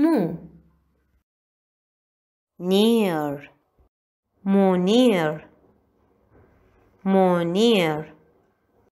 Mu. Near. Munir. near.